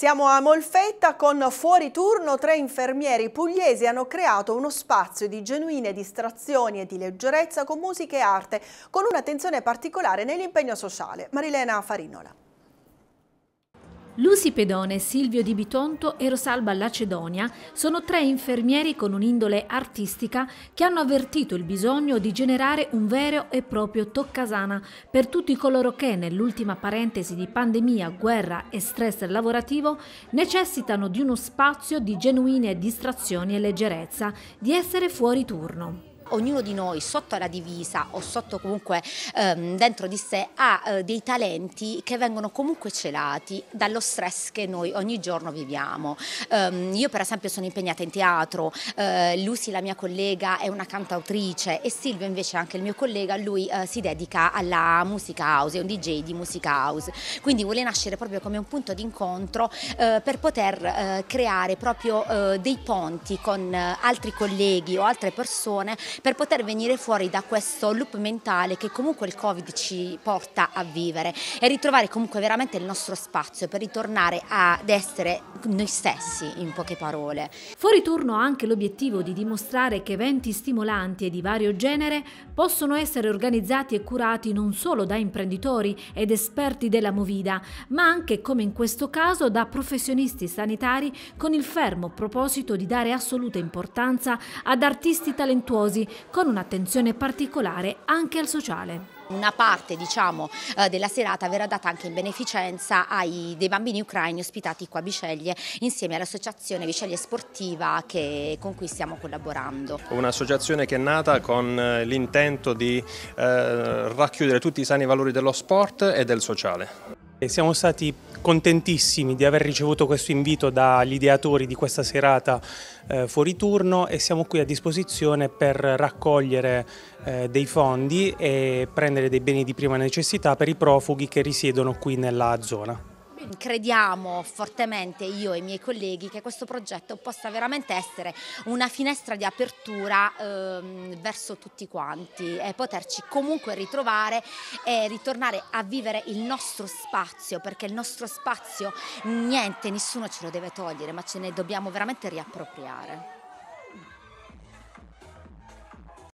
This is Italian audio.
Siamo a Molfetta con Fuori Turno, tre infermieri pugliesi hanno creato uno spazio di genuine distrazioni e di leggerezza con musica e arte, con un'attenzione particolare nell'impegno sociale. Marilena Farinola. Lucy Pedone, Silvio Di Bitonto e Rosalba Lacedonia sono tre infermieri con un'indole artistica che hanno avvertito il bisogno di generare un vero e proprio toccasana per tutti coloro che nell'ultima parentesi di pandemia, guerra e stress lavorativo necessitano di uno spazio di genuine distrazioni e leggerezza, di essere fuori turno ognuno di noi sotto la divisa o sotto comunque ehm, dentro di sé ha eh, dei talenti che vengono comunque celati dallo stress che noi ogni giorno viviamo. Um, io per esempio sono impegnata in teatro, uh, Lucy la mia collega è una cantautrice e Silvio invece anche il mio collega, lui uh, si dedica alla musica house, è un DJ di musica house, quindi vuole nascere proprio come un punto d'incontro uh, eh, per poter creare proprio dei ponti con altri colleghi o altre persone per poter venire fuori da questo loop mentale che comunque il Covid ci porta a vivere e ritrovare comunque veramente il nostro spazio per ritornare ad essere noi stessi in poche parole. Fuori turno ha anche l'obiettivo di dimostrare che eventi stimolanti e di vario genere possono essere organizzati e curati non solo da imprenditori ed esperti della movida, ma anche come in questo caso da professionisti sanitari con il fermo proposito di dare assoluta importanza ad artisti talentuosi con un'attenzione particolare anche al sociale una parte diciamo, eh, della serata verrà data anche in beneficenza ai, dei bambini ucraini ospitati qua a Biceglie insieme all'associazione Biceglie Sportiva che, con cui stiamo collaborando. Un'associazione che è nata con eh, l'intento di eh, racchiudere tutti i sani valori dello sport e del sociale. Siamo stati contentissimi di aver ricevuto questo invito dagli ideatori di questa serata eh, fuori turno e siamo qui a disposizione per raccogliere eh, dei fondi e prendere dei beni di prima necessità per i profughi che risiedono qui nella zona crediamo fortemente io e i miei colleghi che questo progetto possa veramente essere una finestra di apertura ehm, verso tutti quanti e poterci comunque ritrovare e ritornare a vivere il nostro spazio perché il nostro spazio niente, nessuno ce lo deve togliere ma ce ne dobbiamo veramente riappropriare.